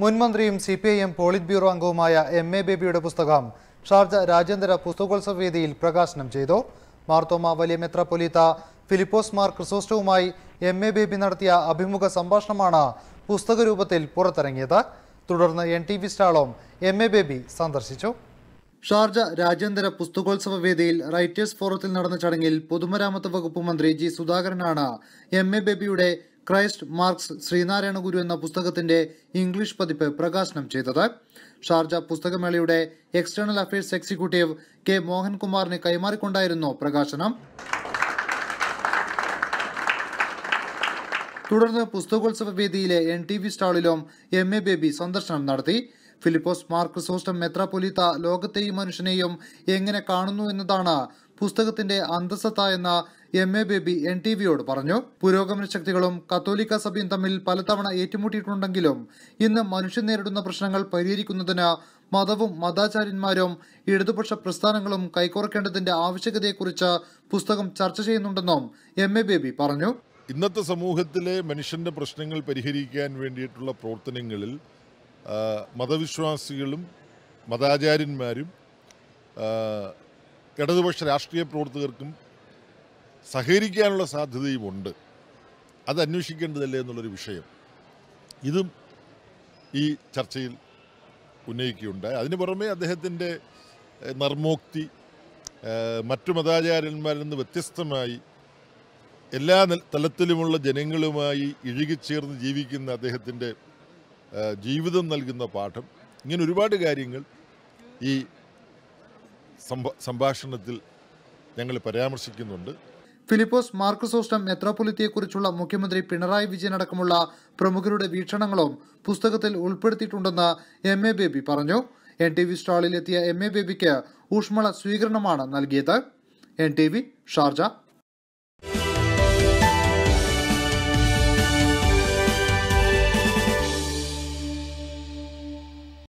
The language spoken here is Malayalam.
മുൻമന്ത്രിയും മന്ത്രിയും C P I M polit bureau അംഗവുമായ എം എ ബേബിയുടെ പുസ്തകം ഷാർജ രാജ്യാന്തര പുസ്തകോത്സവ വേദിയിൽ പ്രകാശനം ചെയ്തു മാർത്തോമ വലിയ മെത്രാപൊലീത്ത ഫിലിപ്പോസ് മാർ ക്രിസോസ്റ്റവുമായി എം എ ബേബി നടത്തിയ അഭിമുഖ സംഭാഷണമാണ് പുസ്തക രൂപത്തിൽ പുറത്തിറങ്ങിയത് തുടർന്ന് എൻ ടി വി സ്റ്റാളോം എം എ ബേബി സന്ദർശിച്ചു ഷാർജ രാജ്യാന്തര പുസ്തകോത്സവ വേദിയിൽ റൈറ്റേഴ്സ് ഫോറത്തിൽ നടന്ന ചടങ്ങിൽ പൊതുമരാമത്ത് വകുപ്പ് മന്ത്രി ജി സുധാകരനാണ് എം എ ബേബിയുടെ ക്രൈസ്റ്റ് മാർക്സ് ശ്രീനാരായണ ഗുരു എന്ന പുസ്തകത്തിന്റെ ഇംഗ്ലീഷ് പതിപ്പ് പ്രകാശനം ചെയ്തത് ഷാർജ പുസ്തകമേളയുടെ എക്സ്റ്റേണൽ അഫയേഴ്സ് എക്സിക്യൂട്ടീവ് കെ മോഹൻകുമാറിന് കൈമാറിക്കൊണ്ടായിരുന്നു പ്രകാശനം തുടർന്ന് പുസ്തകോത്സവ വേദിയിലെ എൻ ടി വി സ്റ്റാളിലും എം എ ബേബി സന്ദർശനം നടത്തി ഫിലിപ്പോസ് സോസ്റ്റം മെത്രാപൊലീത്ത ലോകത്തെയും മനുഷ്യനെയും എങ്ങനെ കാണുന്നു എന്നതാണ് പുസ്തകത്തിന്റെ അന്തസ്സത്ത എന്ന M A Baby N T വിയോട് പറഞ്ഞു പുരോഗമന ശക്തികളും കത്തോലിക്ക സഭയും തമ്മിൽ പലതവണ ഏറ്റുമുട്ടിയിട്ടുണ്ടെങ്കിലും ഇന്ന് മനുഷ്യൻ നേരിടുന്ന പ്രശ്നങ്ങൾ പരിഹരിക്കുന്നതിന് മതവും മതാചാര്യന്മാരും ഇടതുപക്ഷ പ്രസ്ഥാനങ്ങളും കൈകോർക്കേണ്ടതിന്റെ ആവശ്യകതയെക്കുറിച്ച് പുസ്തകം ചർച്ച ചെയ്യുന്നുണ്ടെന്നും എം എ ബേബി പറഞ്ഞു ഇന്നത്തെ സമൂഹത്തിലെ മനുഷ്യന്റെ പ്രശ്നങ്ങൾ പരിഹരിക്കാൻ വേണ്ടിയിട്ടുള്ള പ്രവർത്തനങ്ങളിൽ മതവിശ്വാസികളും മതാചാര്യന്മാരും ഇടതുപക്ഷ രാഷ്ട്രീയ പ്രവർത്തകർക്കും സഹകരിക്കാനുള്ള സാധ്യതയുമുണ്ട് അത് അന്വേഷിക്കേണ്ടതല്ലേ എന്നുള്ളൊരു വിഷയം ഇതും ഈ ചർച്ചയിൽ ഉന്നയിക്കുകയുണ്ടായി അതിന് പുറമെ അദ്ദേഹത്തിൻ്റെ നർമ്മോക്തി മറ്റു മതാചാര്യന്മാരിൽ നിന്ന് വ്യത്യസ്തമായി എല്ലാ തലത്തിലുമുള്ള ജനങ്ങളുമായി ഇഴുകിച്ചേർന്ന് ജീവിക്കുന്ന അദ്ദേഹത്തിൻ്റെ ജീവിതം നൽകുന്ന പാഠം ഇങ്ങനെ ഒരുപാട് കാര്യങ്ങൾ ഈ സംഭാഷണത്തിൽ ഞങ്ങൾ പരാമർശിക്കുന്നുണ്ട് ഫിലിപ്പോസ് മാർക്കസോസ്റ്റം മെത്രാപൊലിത്തയെക്കുറിച്ചുള്ള മുഖ്യമന്ത്രി പിണറായി വിജയൻ അടക്കമുള്ള പ്രമുഖരുടെ വീക്ഷണങ്ങളും പുസ്തകത്തിൽ ഉൾപ്പെടുത്തിയിട്ടുണ്ടെന്ന് എം എ ബേബി പറഞ്ഞു എൻ ടി വി സ്റ്റാളിലെത്തിയ എം എ ബേബിക്ക് ഊഷ്മള സ്വീകരണമാണ് നൽകിയത് എൻ ടി വി ഷാർജ